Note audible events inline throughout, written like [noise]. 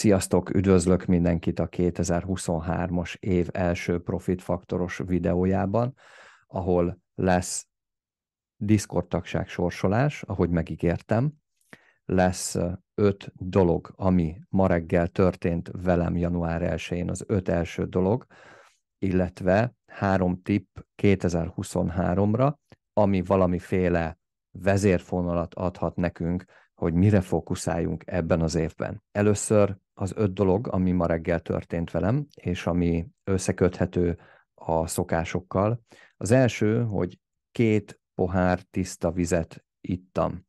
Sziasztok, üdvözlök mindenkit a 2023-as év első Profit Faktoros videójában, ahol lesz Discord tagság sorsolás, ahogy megígértem. Lesz öt dolog, ami ma reggel történt velem január 1-én, az öt első dolog, illetve három tipp 2023-ra, ami valamiféle vezérfonalat adhat nekünk hogy mire fókuszáljunk ebben az évben. Először az öt dolog, ami ma reggel történt velem, és ami összeköthető a szokásokkal. Az első, hogy két pohár tiszta vizet ittam.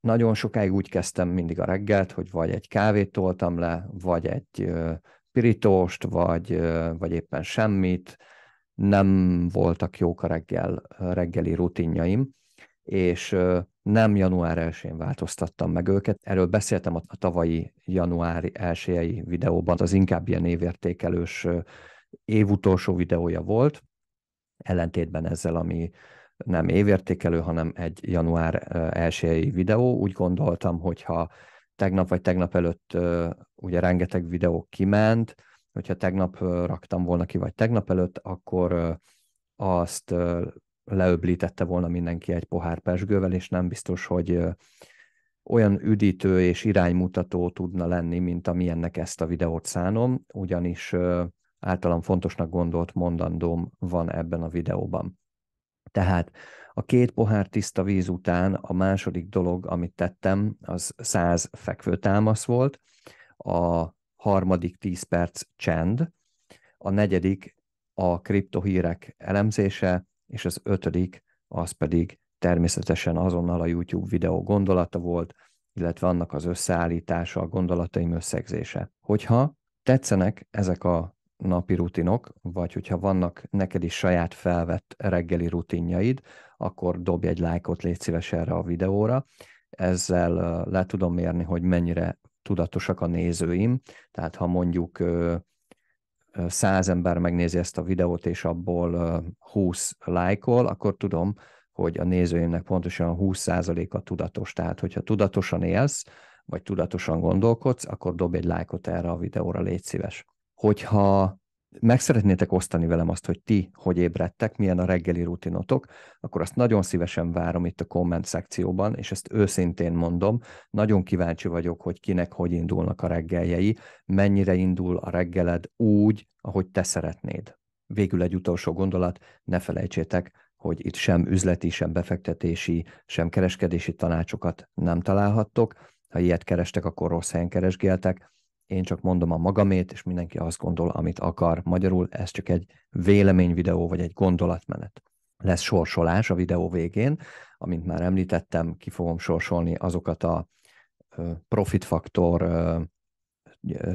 Nagyon sokáig úgy kezdtem mindig a reggelt, hogy vagy egy kávét toltam le, vagy egy pirítóst, vagy, vagy éppen semmit. Nem voltak jók a reggel, reggeli rutinjaim, és nem január 1-én változtattam meg őket. Erről beszéltem a tavalyi január 1 videóban, az inkább ilyen évértékelős év utolsó videója volt, ellentétben ezzel, ami nem évértékelő, hanem egy január 1 videó. Úgy gondoltam, hogyha tegnap vagy tegnap előtt ugye rengeteg videó kiment, hogyha tegnap raktam volna ki, vagy tegnap előtt, akkor azt leöblítette volna mindenki egy pohár pesgővel, és nem biztos, hogy olyan üdítő és iránymutató tudna lenni, mint amilyennek ezt a videót szánom, ugyanis általam fontosnak gondolt mondandóm van ebben a videóban. Tehát a két pohár tiszta víz után a második dolog, amit tettem, az 100 fekvő támasz volt, a harmadik 10 perc csend, a negyedik a kriptohírek elemzése, és az ötödik, az pedig természetesen azonnal a YouTube videó gondolata volt, illetve annak az összeállítása, a gondolataim összegzése. Hogyha tetszenek ezek a napi rutinok, vagy hogyha vannak neked is saját felvett reggeli rutinjaid, akkor dobj egy lájkot, légy szíves erre a videóra. Ezzel le tudom mérni, hogy mennyire tudatosak a nézőim, tehát ha mondjuk száz ember megnézi ezt a videót, és abból 20 lájkol, akkor tudom, hogy a nézőimnek pontosan 20%-a tudatos. Tehát, hogyha tudatosan élsz, vagy tudatosan gondolkodsz, akkor dobj egy lájkot erre a videóra, légy szíves. Hogyha meg szeretnétek osztani velem azt, hogy ti hogy ébredtek, milyen a reggeli rutinotok, akkor azt nagyon szívesen várom itt a komment szekcióban, és ezt őszintén mondom, nagyon kíváncsi vagyok, hogy kinek hogy indulnak a reggeljei, mennyire indul a reggeled úgy, ahogy te szeretnéd. Végül egy utolsó gondolat, ne felejtsétek, hogy itt sem üzleti, sem befektetési, sem kereskedési tanácsokat nem találhattok. Ha ilyet kerestek, akkor rossz helyen keresgéltek én csak mondom a magamét, és mindenki azt gondol, amit akar. Magyarul ez csak egy véleményvideó, vagy egy gondolatmenet. Lesz sorsolás a videó végén, amint már említettem, ki fogom sorsolni azokat a profit faktor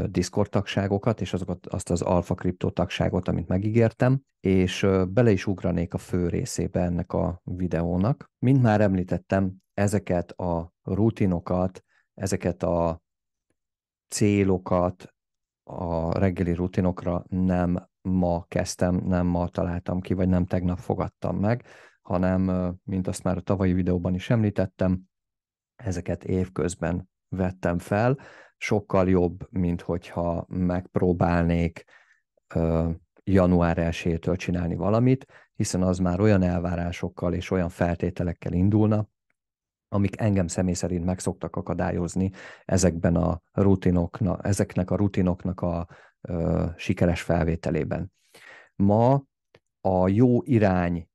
Discord tagságokat, és azokat, azt az alfa Crypto tagságot, amit megígértem, és bele is ugranék a fő részébe ennek a videónak. Mint már említettem, ezeket a rutinokat, ezeket a célokat a reggeli rutinokra nem ma kezdtem, nem ma találtam ki, vagy nem tegnap fogadtam meg, hanem, mint azt már a tavalyi videóban is említettem, ezeket évközben vettem fel, sokkal jobb, mint hogyha megpróbálnék ö, január 1 csinálni valamit, hiszen az már olyan elvárásokkal és olyan feltételekkel indulna, amik engem személy szerint meg szoktak akadályozni ezekben a rutinoknak, ezeknek a rutinoknak a ö, sikeres felvételében. Ma a jó irány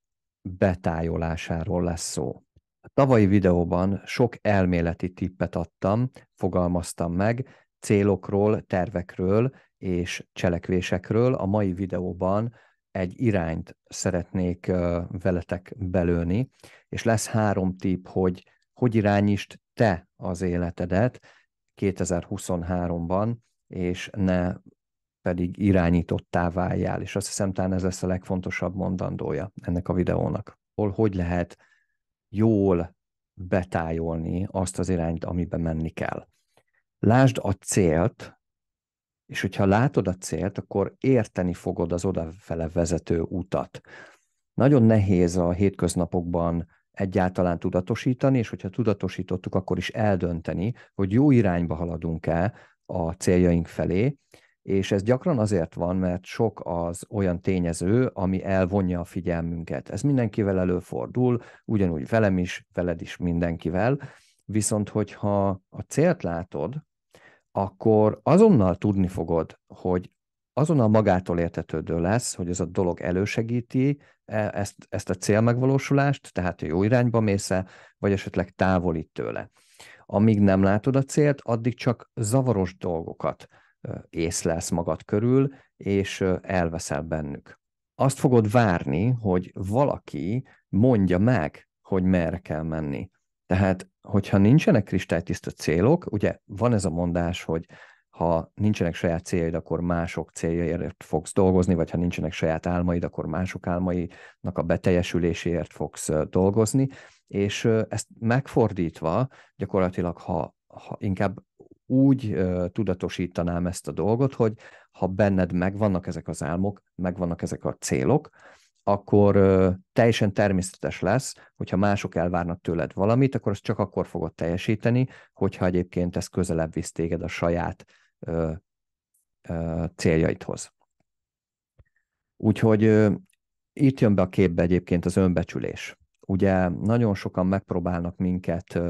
betájolásáról lesz szó. A tavalyi videóban sok elméleti tippet adtam, fogalmaztam meg célokról, tervekről és cselekvésekről. A mai videóban egy irányt szeretnék veletek belőni, és lesz három tipp, hogy hogy irányítsd te az életedet 2023-ban, és ne pedig irányítottá váljál. És azt hiszem, talán ez lesz a legfontosabb mondandója ennek a videónak. Hol hogy lehet jól betájolni azt az irányt, amiben menni kell. Lásd a célt, és hogyha látod a célt, akkor érteni fogod az odafele vezető utat. Nagyon nehéz a hétköznapokban egyáltalán tudatosítani, és hogyha tudatosítottuk, akkor is eldönteni, hogy jó irányba haladunk-e a céljaink felé, és ez gyakran azért van, mert sok az olyan tényező, ami elvonja a figyelmünket. Ez mindenkivel előfordul, ugyanúgy velem is, veled is mindenkivel, viszont hogyha a célt látod, akkor azonnal tudni fogod, hogy azonnal magától értetődő lesz, hogy ez a dolog elősegíti E, ezt, ezt a célmegvalósulást, tehát jó irányba mész vagy esetleg távolít tőle. Amíg nem látod a célt, addig csak zavaros dolgokat észlelsz magad körül, és elveszel bennük. Azt fogod várni, hogy valaki mondja meg, hogy merre kell menni. Tehát, hogyha nincsenek kristálytiszta célok, ugye van ez a mondás, hogy ha nincsenek saját céljaid, akkor mások céljaért fogsz dolgozni, vagy ha nincsenek saját álmaid, akkor mások álmainak a beteljesüléséért fogsz dolgozni, és ezt megfordítva gyakorlatilag, ha, ha inkább úgy tudatosítanám ezt a dolgot, hogy ha benned megvannak ezek az álmok, megvannak ezek a célok, akkor teljesen természetes lesz, hogyha mások elvárnak tőled valamit, akkor azt csak akkor fogod teljesíteni, hogyha egyébként ez közelebb visz téged a saját ö, ö, céljaidhoz. Úgyhogy ö, itt jön be a képbe egyébként az önbecsülés. Ugye nagyon sokan megpróbálnak minket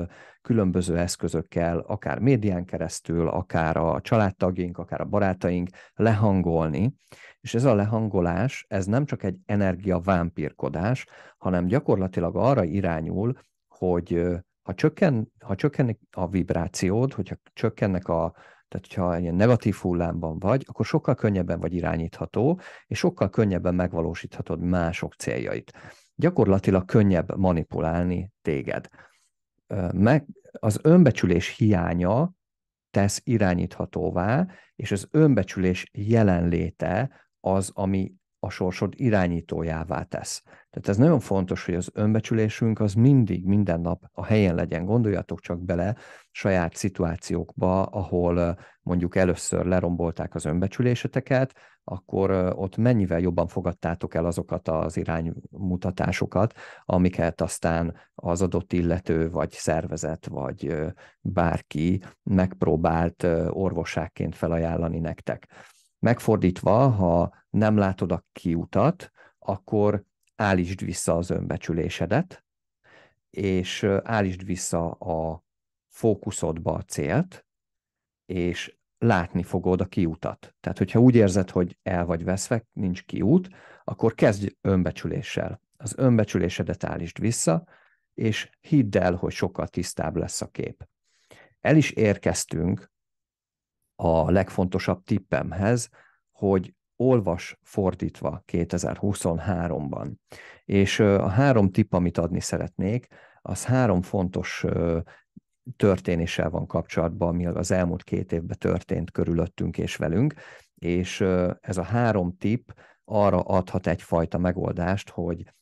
különböző eszközökkel, akár médián keresztül, akár a családtagjaink, akár a barátaink lehangolni, és ez a lehangolás, ez nem csak egy energiavámpírkodás, hanem gyakorlatilag arra irányul, hogy ha, csökken, ha csökkenik a vibrációd, hogyha csökkennek a tehát ha ilyen negatív hullámban vagy, akkor sokkal könnyebben vagy irányítható, és sokkal könnyebben megvalósíthatod mások céljait. Gyakorlatilag könnyebb manipulálni téged. Meg az önbecsülés hiánya tesz irányíthatóvá, és az önbecsülés jelenléte az, ami a sorsod irányítójává tesz. Tehát ez nagyon fontos, hogy az önbecsülésünk az mindig, minden nap a helyen legyen. Gondoljatok csak bele saját szituációkba, ahol mondjuk először lerombolták az önbecsüléseteket, akkor ott mennyivel jobban fogadtátok el azokat az iránymutatásokat, amiket aztán az adott illető, vagy szervezet, vagy bárki megpróbált orvosságként felajánlani nektek. Megfordítva, ha nem látod a kiutat, akkor állítsd vissza az önbecsülésedet, és állítsd vissza a fókuszodba a célt, és látni fogod a kiutat. Tehát, hogyha úgy érzed, hogy el vagy veszve, nincs kiút, akkor kezdj önbecsüléssel. Az önbecsülésedet állítsd vissza, és hidd el, hogy sokkal tisztább lesz a kép. El is érkeztünk a legfontosabb tippemhez, hogy olvas fordítva 2023-ban. És a három tipp, amit adni szeretnék, az három fontos történéssel van kapcsolatban, ami az elmúlt két évben történt körülöttünk és velünk, és ez a három tipp arra adhat egyfajta megoldást, hogy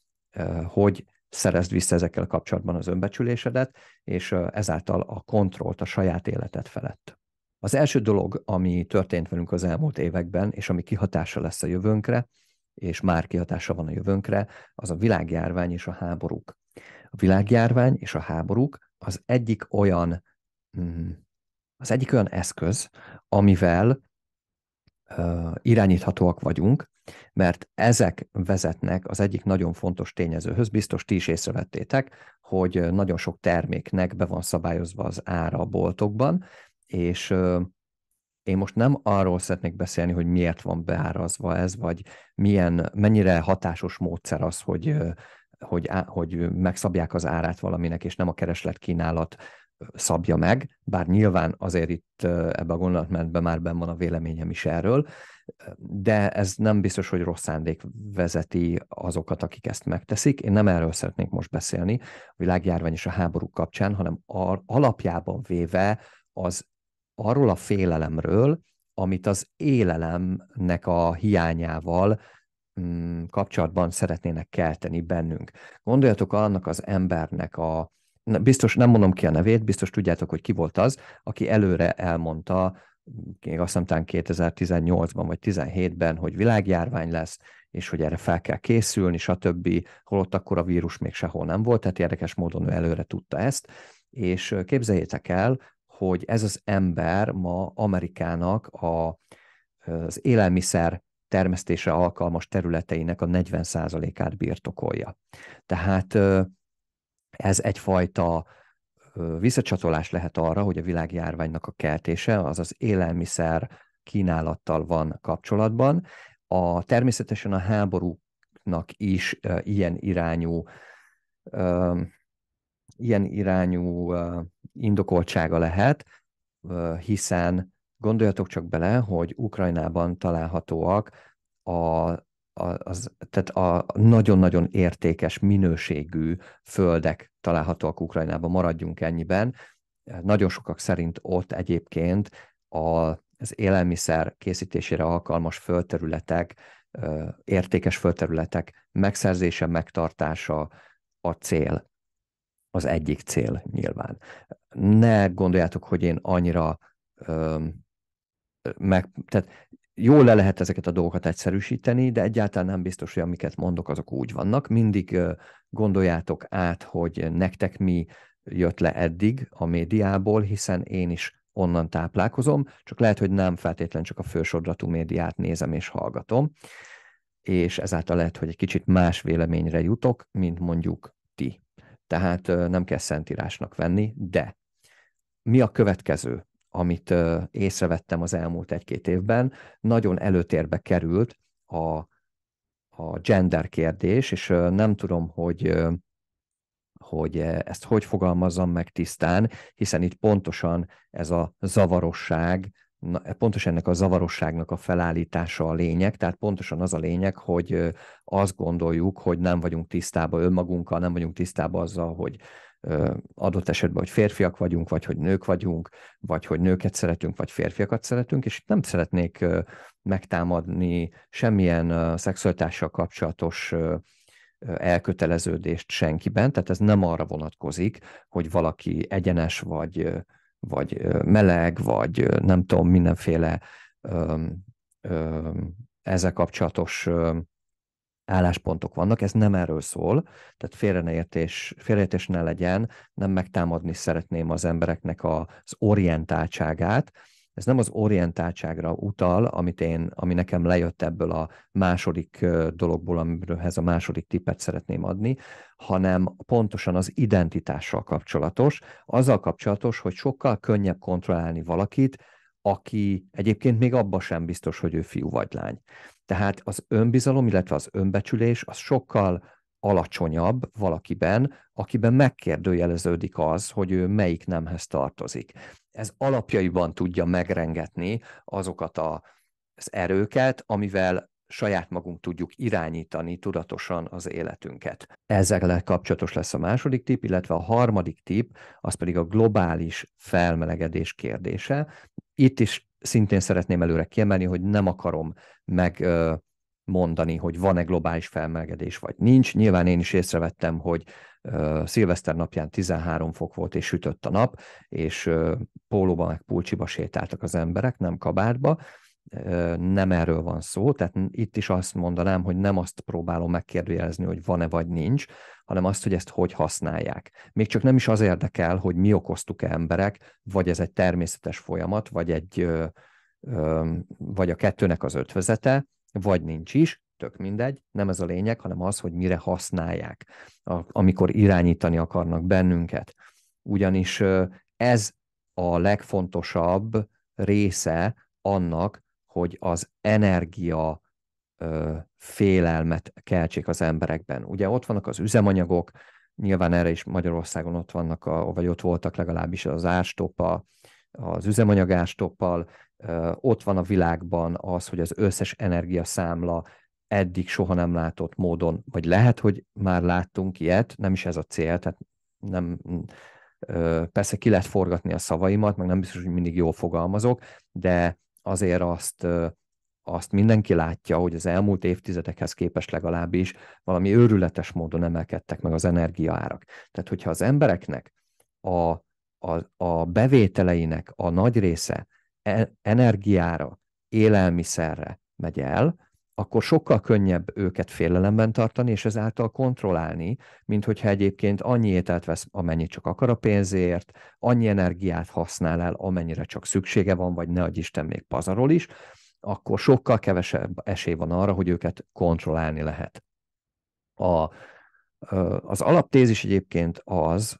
hogy szerezd vissza ezekkel kapcsolatban az önbecsülésedet, és ezáltal a kontrollt a saját életed felett. Az első dolog, ami történt velünk az elmúlt években, és ami kihatása lesz a jövőnkre, és már kihatása van a jövőnkre, az a világjárvány és a háborúk. A világjárvány és a háborúk az egyik olyan, mm, az egyik olyan eszköz, amivel irányíthatóak vagyunk, mert ezek vezetnek az egyik nagyon fontos tényezőhöz, biztos ti is észrevettétek, hogy nagyon sok terméknek be van szabályozva az ára a boltokban, és én most nem arról szeretnék beszélni, hogy miért van beárazva ez, vagy milyen, mennyire hatásos módszer az, hogy, hogy, hogy megszabják az árát valaminek, és nem a kereslet-kínálat szabja meg, bár nyilván azért itt ebbe a gondolatmentben már benn van a véleményem is erről, de ez nem biztos, hogy rossz szándék vezeti azokat, akik ezt megteszik. Én nem erről szeretnék most beszélni a világjárvány és a háború kapcsán, hanem alapjában véve az arról a félelemről, amit az élelemnek a hiányával mm, kapcsolatban szeretnének kelteni bennünk. Gondoljatok annak az embernek a, biztos nem mondom ki a nevét, biztos tudjátok, hogy ki volt az, aki előre elmondta, még mm, azt hiszem 2018-ban vagy 17-ben, hogy világjárvány lesz, és hogy erre fel kell készülni, stb. Holott akkor a vírus még sehol nem volt, tehát érdekes módon ő előre tudta ezt, és képzeljétek el, hogy ez az ember ma Amerikának a, az élelmiszer termesztése alkalmas területeinek a 40%-át birtokolja. Tehát ez egyfajta visszacsatolás lehet arra, hogy a világjárványnak a keltése az az élelmiszer kínálattal van kapcsolatban. A, természetesen a háborúnak is ilyen irányú ilyen irányú indokoltsága lehet, hiszen gondoljatok csak bele, hogy Ukrajnában találhatóak a az, tehát a nagyon-nagyon értékes, minőségű földek találhatóak Ukrajnában, maradjunk ennyiben. Nagyon sokak szerint ott egyébként a, az élelmiszer készítésére alkalmas földterületek, értékes földterületek megszerzése, megtartása a cél az egyik cél nyilván. Ne gondoljátok, hogy én annyira ö, meg, tehát jól le lehet ezeket a dolgokat egyszerűsíteni, de egyáltalán nem biztos, hogy amiket mondok, azok úgy vannak. Mindig gondoljátok át, hogy nektek mi jött le eddig a médiából, hiszen én is onnan táplálkozom, csak lehet, hogy nem feltétlen csak a fősodratú médiát nézem és hallgatom, és ezáltal lehet, hogy egy kicsit más véleményre jutok, mint mondjuk tehát nem kell szentírásnak venni, de mi a következő, amit észrevettem az elmúlt egy-két évben? Nagyon előtérbe került a, a gender kérdés, és nem tudom, hogy hogy ezt hogy fogalmazzam meg tisztán, hiszen itt pontosan ez a zavarosság na, e, pontos ennek a zavarosságnak a felállítása a lényeg, tehát pontosan az a lényeg, hogy azt gondoljuk, hogy nem vagyunk tisztában önmagunkkal, nem vagyunk tisztában azzal, hogy adott esetben, hogy férfiak vagyunk, vagy hogy nők vagyunk, vagy hogy nőket szeretünk, vagy férfiakat szeretünk, és nem szeretnék megtámadni semmilyen szexualitással kapcsolatos elköteleződést senkiben, tehát ez nem arra vonatkozik, hogy valaki egyenes vagy vagy meleg, vagy nem tudom, mindenféle ö, ö, ezzel kapcsolatos ö, álláspontok vannak, ez nem erről szól, tehát félreértés, félreértés ne legyen, nem megtámadni szeretném az embereknek az orientáltságát, ez nem az orientáltságra utal, amit én, ami nekem lejött ebből a második dologból, ez a második tippet szeretném adni, hanem pontosan az identitással kapcsolatos, azzal kapcsolatos, hogy sokkal könnyebb kontrollálni valakit, aki egyébként még abba sem biztos, hogy ő fiú vagy lány. Tehát az önbizalom, illetve az önbecsülés az sokkal alacsonyabb valakiben, akiben megkérdőjeleződik az, hogy ő melyik nemhez tartozik ez alapjaiban tudja megrengetni azokat a, az erőket, amivel saját magunk tudjuk irányítani tudatosan az életünket. Ezzel kapcsolatos lesz a második tip, illetve a harmadik tip, az pedig a globális felmelegedés kérdése. Itt is szintén szeretném előre kiemelni, hogy nem akarom meg mondani, hogy van-e globális felmelegedés, vagy nincs. Nyilván én is észrevettem, hogy Szilveszter napján 13 fok volt, és sütött a nap, és pólóba meg pulcsiba sétáltak az emberek, nem kabátba, nem erről van szó, tehát itt is azt mondanám, hogy nem azt próbálom megkérdőjelezni, hogy van-e vagy nincs, hanem azt, hogy ezt hogy használják. Még csak nem is az érdekel, hogy mi okoztuk-e emberek, vagy ez egy természetes folyamat, vagy egy vagy a kettőnek az ötvezete, vagy nincs is, tök mindegy, nem ez a lényeg, hanem az, hogy mire használják, amikor irányítani akarnak bennünket. Ugyanis ez a legfontosabb része annak, hogy az energia félelmet keltsék az emberekben. Ugye ott vannak az üzemanyagok, nyilván erre is Magyarországon ott vannak, a, vagy ott voltak legalábbis az ástopa, az ástoppal, ott van a világban az, hogy az összes energiaszámla eddig soha nem látott módon, vagy lehet, hogy már láttunk ilyet, nem is ez a cél, tehát nem, persze ki lehet forgatni a szavaimat, meg nem biztos, hogy mindig jól fogalmazok, de azért azt, azt mindenki látja, hogy az elmúlt évtizedekhez képest legalábbis valami őrületes módon emelkedtek meg az energiaárak. Tehát, hogyha az embereknek a, a, a bevételeinek a nagy része e-, energiára, élelmiszerre megy el, akkor sokkal könnyebb őket félelemben tartani, és ezáltal kontrollálni, mint hogyha egyébként annyi ételt vesz, amennyit csak akar a pénzért, annyi energiát használ el, amennyire csak szüksége van, vagy ne Isten még pazarol is, akkor sokkal kevesebb esély van arra, hogy őket kontrollálni lehet. A, az alaptézis egyébként az,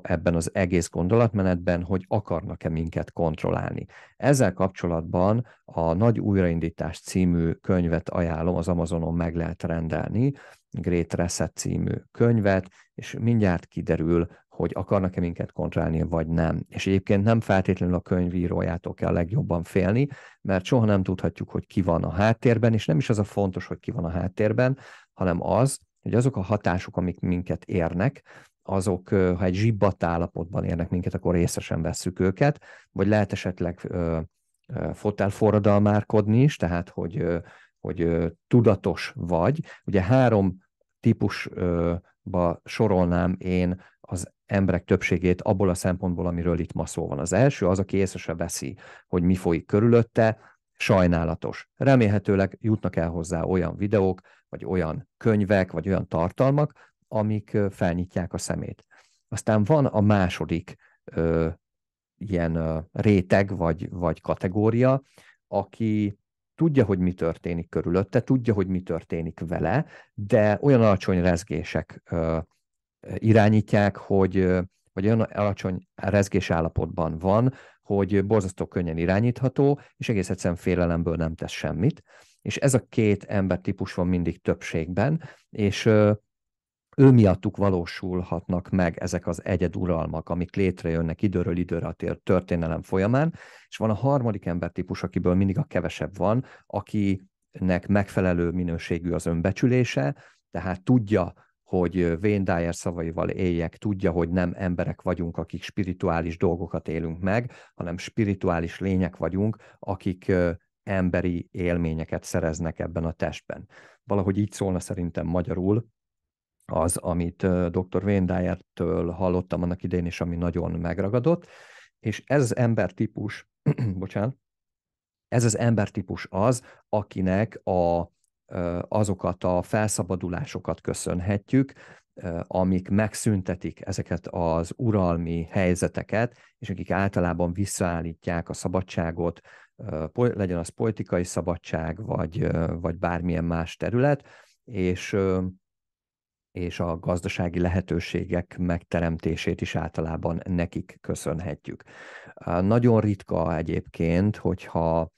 ebben az egész gondolatmenetben, hogy akarnak-e minket kontrollálni. Ezzel kapcsolatban a Nagy Újraindítás című könyvet ajánlom, az Amazonon meg lehet rendelni, Great Reset című könyvet, és mindjárt kiderül, hogy akarnak-e minket kontrollálni, vagy nem. És egyébként nem feltétlenül a könyvírójától kell legjobban félni, mert soha nem tudhatjuk, hogy ki van a háttérben, és nem is az a fontos, hogy ki van a háttérben, hanem az, hogy azok a hatások, amik minket érnek, azok, ha egy zsibbat állapotban érnek minket, akkor részesen vesszük őket, vagy lehet esetleg fotelforradalmárkodni is, tehát hogy, hogy tudatos vagy. Ugye három típusba sorolnám én az emberek többségét abból a szempontból, amiről itt ma szó van. Az első az, aki észre veszi, hogy mi folyik körülötte, sajnálatos. Remélhetőleg jutnak el hozzá olyan videók, vagy olyan könyvek, vagy olyan tartalmak, amik felnyitják a szemét. Aztán van a második ö, ilyen ö, réteg vagy, vagy kategória, aki tudja, hogy mi történik körülötte, tudja, hogy mi történik vele, de olyan alacsony rezgések ö, irányítják, hogy vagy olyan alacsony rezgés állapotban van, hogy borzasztó könnyen irányítható, és egész egyszerűen félelemből nem tesz semmit. És ez a két ember típus van mindig többségben, és ő miattuk valósulhatnak meg ezek az egyeduralmak, amik létrejönnek időről időre a történelem folyamán, és van a harmadik embertípus, akiből mindig a kevesebb van, akinek megfelelő minőségű az önbecsülése, tehát tudja, hogy Wayne Dyer szavaival éljek, tudja, hogy nem emberek vagyunk, akik spirituális dolgokat élünk meg, hanem spirituális lények vagyunk, akik emberi élményeket szereznek ebben a testben. Valahogy így szólna szerintem magyarul az, amit dr. Wayne Dyer-től hallottam annak idén, és ami nagyon megragadott, és ez az embertípus, [clears throat] bocsánat, ez az embertípus az, akinek a, azokat a felszabadulásokat köszönhetjük, amik megszüntetik ezeket az uralmi helyzeteket, és akik általában visszaállítják a szabadságot, legyen az politikai szabadság, vagy, vagy bármilyen más terület, és és a gazdasági lehetőségek megteremtését is általában nekik köszönhetjük. Nagyon ritka egyébként, hogyha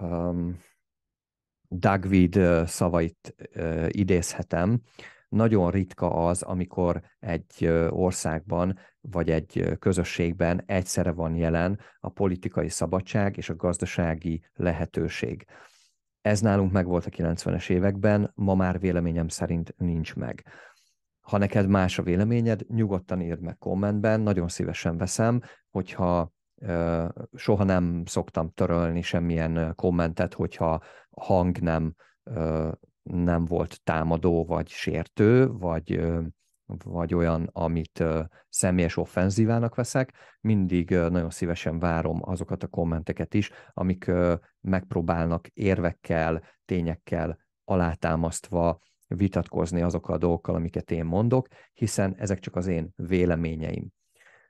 um, Dagvid szavait uh, idézhetem, nagyon ritka az, amikor egy országban vagy egy közösségben egyszerre van jelen a politikai szabadság és a gazdasági lehetőség. Ez nálunk meg volt a 90-es években, ma már véleményem szerint nincs meg. Ha neked más a véleményed, nyugodtan írd meg kommentben, nagyon szívesen veszem, hogyha soha nem szoktam törölni semmilyen kommentet, hogyha a hang nem, nem volt támadó, vagy sértő, vagy vagy olyan, amit személyes offenzívának veszek, mindig nagyon szívesen várom azokat a kommenteket is, amik megpróbálnak érvekkel, tényekkel alátámasztva vitatkozni azokkal a dolgokkal, amiket én mondok, hiszen ezek csak az én véleményeim.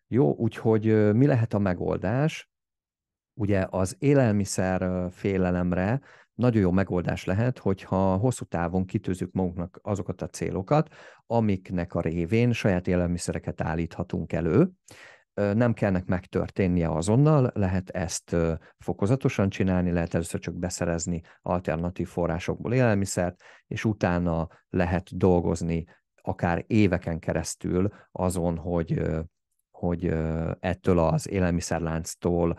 Jó, úgyhogy mi lehet a megoldás? Ugye az élelmiszer félelemre nagyon jó megoldás lehet, hogyha hosszú távon kitűzzük magunknak azokat a célokat, amiknek a révén saját élelmiszereket állíthatunk elő. Nem kellnek megtörténnie azonnal, lehet ezt fokozatosan csinálni, lehet először csak beszerezni alternatív forrásokból élelmiszert, és utána lehet dolgozni akár éveken keresztül azon, hogy, hogy ettől az élelmiszerlánctól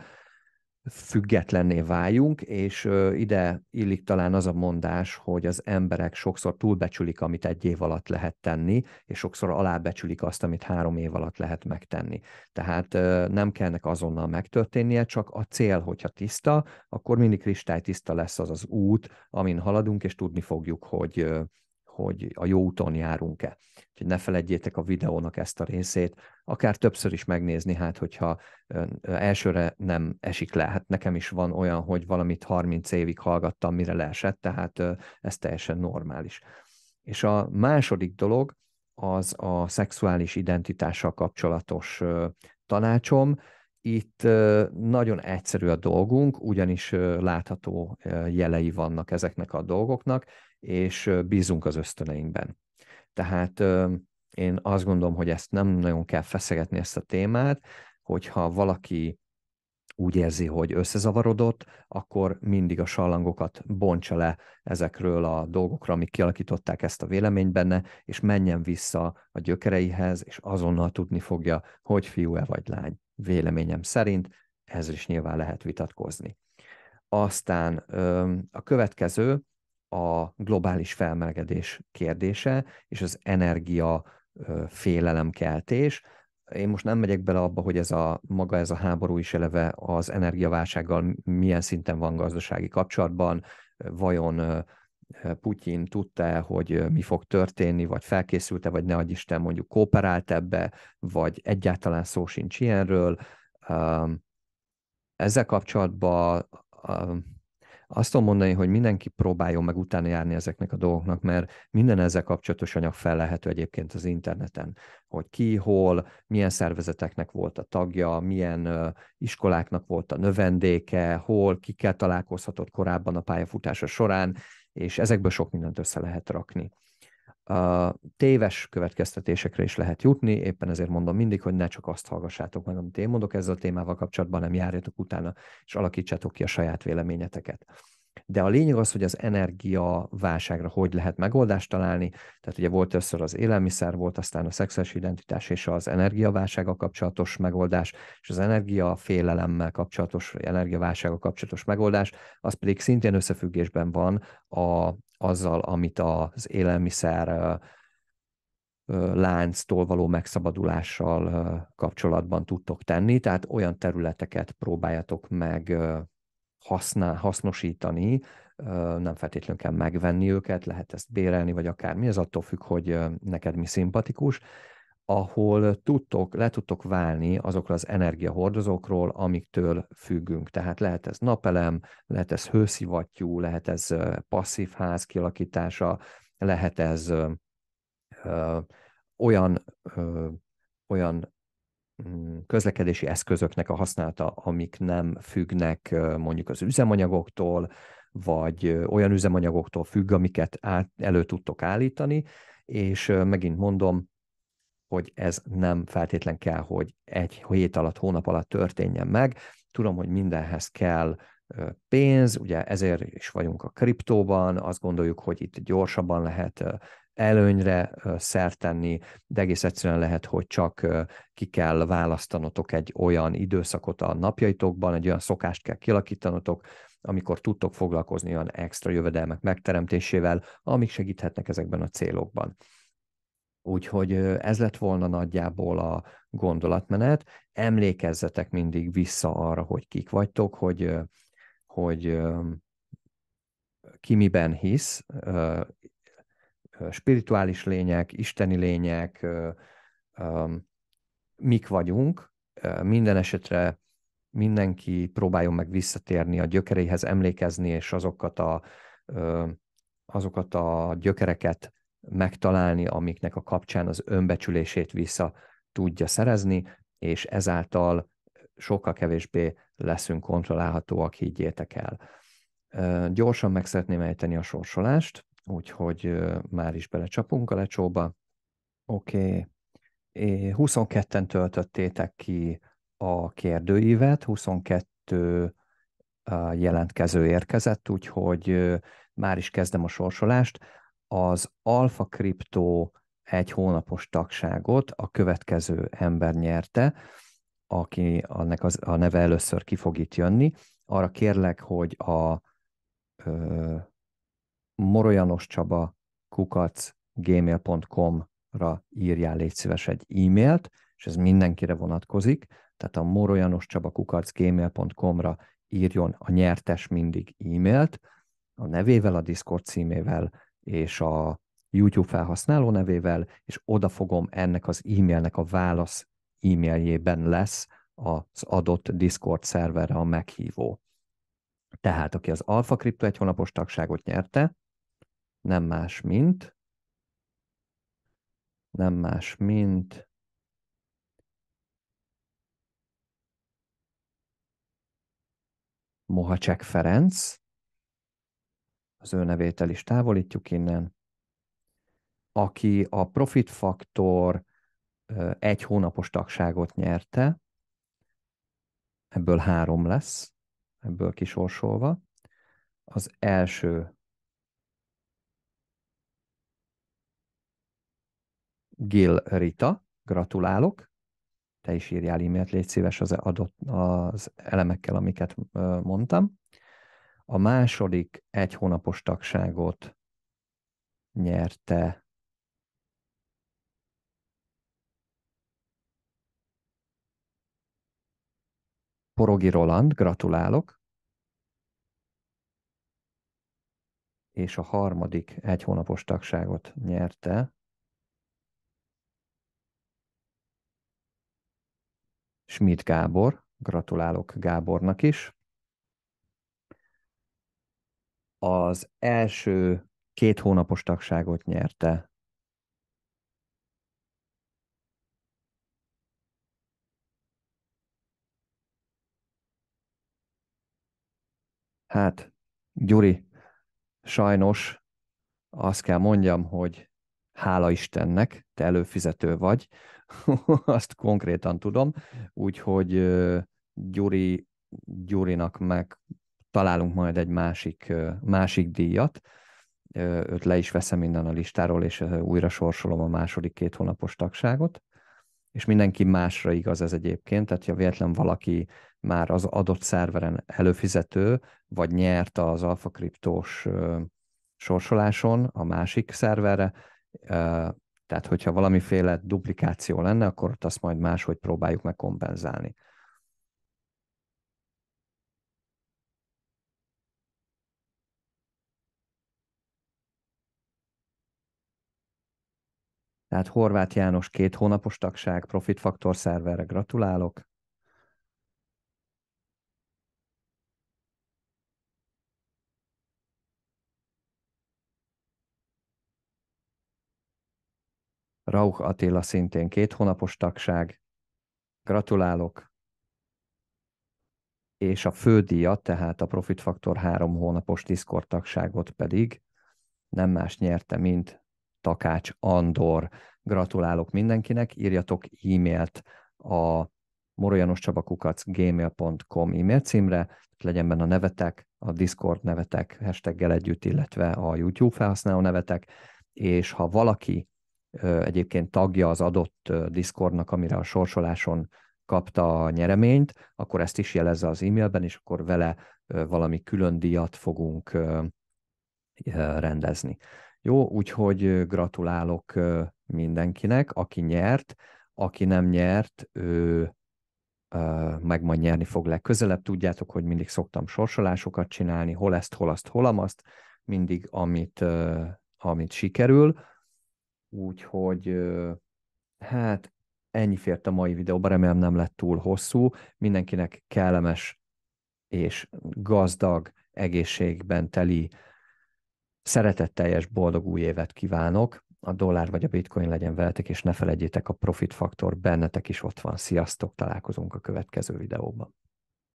függetlenné váljunk, és ide illik talán az a mondás, hogy az emberek sokszor túlbecsülik, amit egy év alatt lehet tenni, és sokszor alábecsülik azt, amit három év alatt lehet megtenni. Tehát nem kellnek azonnal megtörténnie, csak a cél, hogyha tiszta, akkor mindig kristálytiszta lesz az az út, amin haladunk, és tudni fogjuk, hogy, hogy a jó úton járunk-e. Úgyhogy ne felejtjétek a videónak ezt a részét, akár többször is megnézni, hát hogyha elsőre nem esik le. Hát nekem is van olyan, hogy valamit 30 évig hallgattam, mire leesett, tehát ez teljesen normális. És a második dolog az a szexuális identitással kapcsolatos tanácsom. Itt nagyon egyszerű a dolgunk, ugyanis látható jelei vannak ezeknek a dolgoknak, és bízunk az ösztöneinkben. Tehát én azt gondolom, hogy ezt nem nagyon kell feszegetni ezt a témát, hogyha valaki úgy érzi, hogy összezavarodott, akkor mindig a sallangokat bontsa le ezekről a dolgokra, amik kialakították ezt a véleményt benne, és menjen vissza a gyökereihez, és azonnal tudni fogja, hogy fiú-e vagy lány. Véleményem szerint ez is nyilván lehet vitatkozni. Aztán a következő, a globális felmelegedés kérdése és az energia félelemkeltés. Én most nem megyek bele abba, hogy ez a maga ez a háború is eleve az energiaválsággal milyen szinten van gazdasági kapcsolatban, vajon Putyin tudta hogy mi fog történni, vagy felkészült-e vagy ne adj Isten mondjuk kooperált ebbe, vagy egyáltalán szó sincs ilyenről. Ezzel kapcsolatban azt tudom mondani, hogy mindenki próbáljon meg utána járni ezeknek a dolgoknak, mert minden ezzel kapcsolatos anyag fellehető egyébként az interneten, hogy ki, hol, milyen szervezeteknek volt a tagja, milyen iskoláknak volt a növendéke, hol, kikkel találkozhatott korábban a pályafutása során, és ezekből sok mindent össze lehet rakni téves következtetésekre is lehet jutni, éppen ezért mondom mindig, hogy ne csak azt hallgassátok meg, amit én mondok ezzel a témával kapcsolatban, nem járjatok utána, és alakítsátok ki a saját véleményeteket. De a lényeg az, hogy az energia válságra hogy lehet megoldást találni. Tehát ugye volt összör az élelmiszer, volt aztán a szexuális identitás és az energiaválsága kapcsolatos megoldás, és az energiafélelemmel kapcsolatos, energiaválsága kapcsolatos megoldás, az pedig szintén összefüggésben van a, azzal, amit az élelmiszer lánctól való megszabadulással kapcsolatban tudtok tenni, tehát olyan területeket próbáljatok meg használ, hasznosítani, nem feltétlenül kell megvenni őket, lehet ezt bérelni, vagy akármi, ez attól függ, hogy neked mi szimpatikus, ahol tudtok, le tudtok válni azokról az energiahordozókról, amiktől függünk. Tehát lehet ez napelem, lehet ez hőszivattyú, lehet ez passzív ház kialakítása, lehet ez ö, olyan, ö, olyan Mm, közlekedési eszközöknek a használata, amik nem függnek mondjuk az üzemanyagoktól, vagy olyan üzemanyagoktól függ, amiket át, elő tudtok állítani, és megint mondom, hogy ez nem feltétlen kell, hogy egy hét alatt, hónap alatt történjen meg. Tudom, hogy mindenhez kell pénz, ugye ezért is vagyunk a kriptóban, azt gondoljuk, hogy itt gyorsabban lehet előnyre szert tenni, de egész egyszerűen lehet, hogy csak ki kell választanotok egy olyan időszakot a napjaitokban, egy olyan szokást kell kialakítanotok, amikor tudtok foglalkozni olyan extra jövedelmek megteremtésével, amik segíthetnek ezekben a célokban. Úgyhogy ez lett volna nagyjából a gondolatmenet. Emlékezzetek mindig vissza arra, hogy kik vagytok, hogy, hogy ki miben hisz, spirituális lények, isteni lények, mik vagyunk. Minden esetre mindenki próbáljon meg visszatérni a gyökereihez, emlékezni, és azokat a, azokat a gyökereket megtalálni, amiknek a kapcsán az önbecsülését vissza tudja szerezni, és ezáltal sokkal kevésbé leszünk kontrollálhatóak, higgyétek el. Gyorsan meg szeretném ejteni a sorsolást úgyhogy már is belecsapunk a lecsóba. Oké, okay. 22-en töltöttétek ki a kérdőívet, 22 jelentkező érkezett, úgyhogy már is kezdem a sorsolást. Az alfa kripto egy hónapos tagságot a következő ember nyerte, aki annak az, a neve először ki fog itt jönni. Arra kérlek, hogy a morojanos Csaba kukac gmail.com-ra írjál légy szíves egy e-mailt, és ez mindenkire vonatkozik, tehát a morojanos Csaba kukac gmail.com-ra írjon a nyertes mindig e-mailt, a nevével, a Discord címével és a YouTube felhasználó nevével, és oda fogom ennek az e-mailnek a válasz e-mailjében lesz az adott Discord szerverre a meghívó. Tehát, aki az Alpha Crypto egy hónapos tagságot nyerte, nem más, mint, nem más, mint Mohacsek Ferenc, az ő nevét el is távolítjuk innen, aki a Profit Faktor egy hónapos tagságot nyerte, ebből három lesz, ebből kisorsolva. Az első Gil Rita, gratulálok. Te is írjál e-mailt, légy szíves az, e- adott, az elemekkel, amiket mondtam. A második egy hónapos tagságot nyerte Porogi Roland, gratulálok. És a harmadik egy hónapos tagságot nyerte Schmidt Gábor, gratulálok Gábornak is. Az első két hónapos tagságot nyerte Hát, Gyuri, sajnos azt kell mondjam, hogy hála Istennek, te előfizető vagy, [laughs] azt konkrétan tudom, úgyhogy Gyuri, Gyurinak meg találunk majd egy másik, másik díjat, őt le is veszem innen a listáról, és újra sorsolom a második két hónapos tagságot, és mindenki másra igaz ez egyébként, tehát ha véletlen valaki már az adott szerveren előfizető, vagy nyert az alfakriptós sorsoláson a másik szerverre, tehát, hogyha valamiféle duplikáció lenne, akkor ott azt majd máshogy próbáljuk meg kompenzálni. Tehát Horváth János két hónapos tagság, Profit Faktor szerverre gratulálok. Rauch Attila szintén két hónapos tagság. Gratulálok. És a fődíjat, tehát a Profit Factor három hónapos Discord tagságot pedig nem más nyerte, mint Takács Andor. Gratulálok mindenkinek, írjatok e-mailt a moroljanoscsabakukac gmail.com e-mail címre, legyen benne a nevetek, a Discord nevetek, hashtaggel együtt, illetve a YouTube felhasználó nevetek, és ha valaki egyébként tagja az adott Discordnak, amire a sorsoláson kapta a nyereményt, akkor ezt is jelezze az e-mailben, és akkor vele valami külön díjat fogunk rendezni. Jó, úgyhogy gratulálok mindenkinek, aki nyert, aki nem nyert, ő meg majd nyerni fog legközelebb. Tudjátok, hogy mindig szoktam sorsolásokat csinálni, hol ezt, hol azt, hol amazt, mindig amit, amit sikerül Úgyhogy hát ennyi fért a mai videóba, remélem nem lett túl hosszú. Mindenkinek kellemes és gazdag, egészségben teli, szeretetteljes, boldog új évet kívánok. A dollár vagy a bitcoin legyen veletek, és ne felejtjétek, a profit faktor bennetek is ott van. Sziasztok, találkozunk a következő videóban.